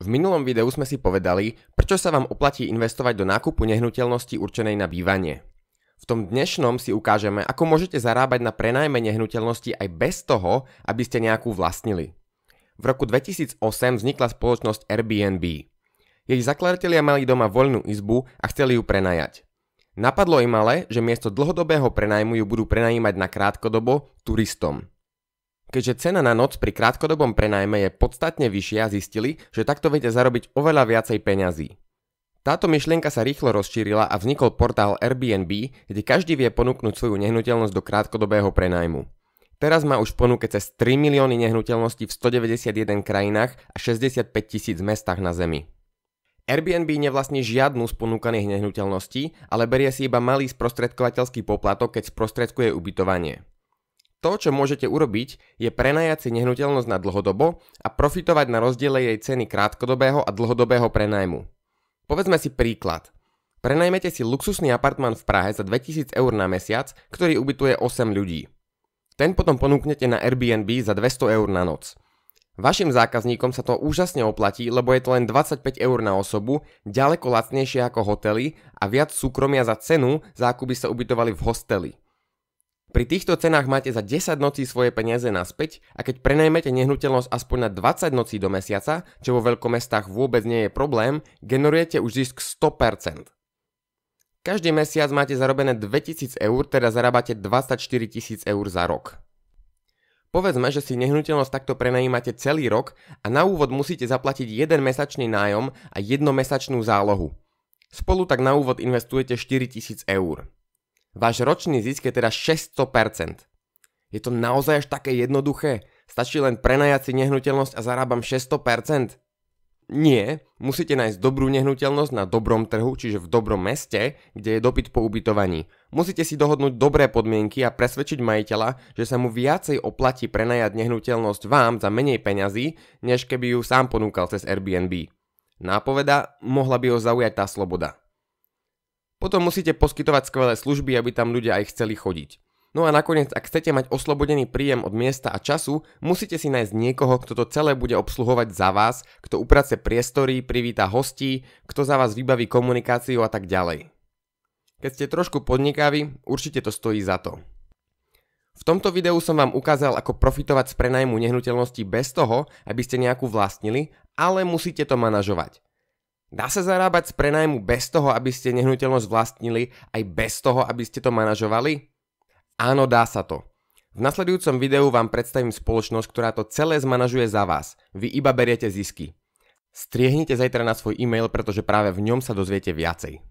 V minulom videu sme si povedali, prečo sa vám oplatí investovať do nákupu nehnuteľnosti určenej na bývanie. V tom dnešnom si ukážeme, ako môžete zarábať na prenajme nehnuteľnosti aj bez toho, aby ste nejakú vlastnili. V roku 2008 vznikla spoločnosť Airbnb. Jej zakladatelia mali doma voľnú izbu a chceli ju prenajať. Napadlo im ale, že miesto dlhodobého prenajmu ju budú prenajímať na krátkodobo turistom. Keďže cena na noc pri krátkodobom prenajme je podstatne vyššia, zistili, že takto vedia zarobiť oveľa viacej peňazí. Táto myšlienka sa rýchlo rozšírila a vznikol portál Airbnb, kde každý vie ponúknuť svoju nehnuteľnosť do krátkodobého prenajmu. Teraz má už ponuke cez 3 milióny nehnuteľností v 191 krajinách a 65 tisíc mestách na Zemi. Airbnb nevlastní žiadnu z ponúkaných nehnuteľností, ale berie si iba malý sprostredkovateľský poplatok, keď sprostredkuje ubytovanie. To, čo môžete urobiť, je prenajať si nehnuteľnosť na dlhodobo a profitovať na rozdiele jej ceny krátkodobého a dlhodobého prenajmu. Povedzme si príklad. Prenajmete si luxusný apartman v Prahe za 2000 eur na mesiac, ktorý ubytuje 8 ľudí. Ten potom ponúknete na Airbnb za 200 eur na noc. Vašim zákazníkom sa to úžasne oplatí, lebo je to len 25 eur na osobu, ďaleko lacnejšie ako hotely a viac súkromia za cenu, za akú by sa ubytovali v hosteli – pri týchto cenách máte za 10 nocí svoje peniaze naspäť a keď prenajmete nehnuteľnosť aspoň na 20 nocí do mesiaca, čo vo veľkomestách vôbec nie je problém, generujete už zisk 100%. Každý mesiac máte zarobené 2000 eur, teda zarábate 24 tisíc eur za rok. Povedzme, že si nehnuteľnosť takto prenajímate celý rok a na úvod musíte zaplatiť jeden mesačný nájom a jednomesačnú zálohu. Spolu tak na úvod investujete 4000 eur. Váš ročný zisk je teda 600%. Je to naozaj až také jednoduché? Stačí len prenajať si nehnuteľnosť a zarábam 600%? Nie, musíte nájsť dobrú nehnuteľnosť na dobrom trhu, čiže v dobrom meste, kde je dopyt po ubytovaní. Musíte si dohodnúť dobré podmienky a presvedčiť majiteľa, že sa mu viacej oplatí prenajať nehnuteľnosť vám za menej peňazí, než keby ju sám ponúkal cez Airbnb. Nápoveda mohla by ho zaujať tá sloboda. Potom musíte poskytovať skvelé služby, aby tam ľudia aj chceli chodiť. No a nakoniec, ak chcete mať oslobodený príjem od miesta a času, musíte si nájsť niekoho, kto to celé bude obsluhovať za vás, kto uprace priestory, privíta hostí, kto za vás vybaví komunikáciu a tak ďalej. Keď ste trošku podnikaví, určite to stojí za to. V tomto videu som vám ukázal, ako profitovať z prenajmu nehnuteľnosti bez toho, aby ste nejakú vlastnili, ale musíte to manažovať. Dá sa zarábať z prenajmu bez toho, aby ste nehnuteľnosť vlastnili, aj bez toho, aby ste to manažovali? Áno, dá sa to. V nasledujúcom videu vám predstavím spoločnosť, ktorá to celé zmanažuje za vás. Vy iba beriete zisky. Striehnite zajtra na svoj e-mail, pretože práve v ňom sa dozviete viacej.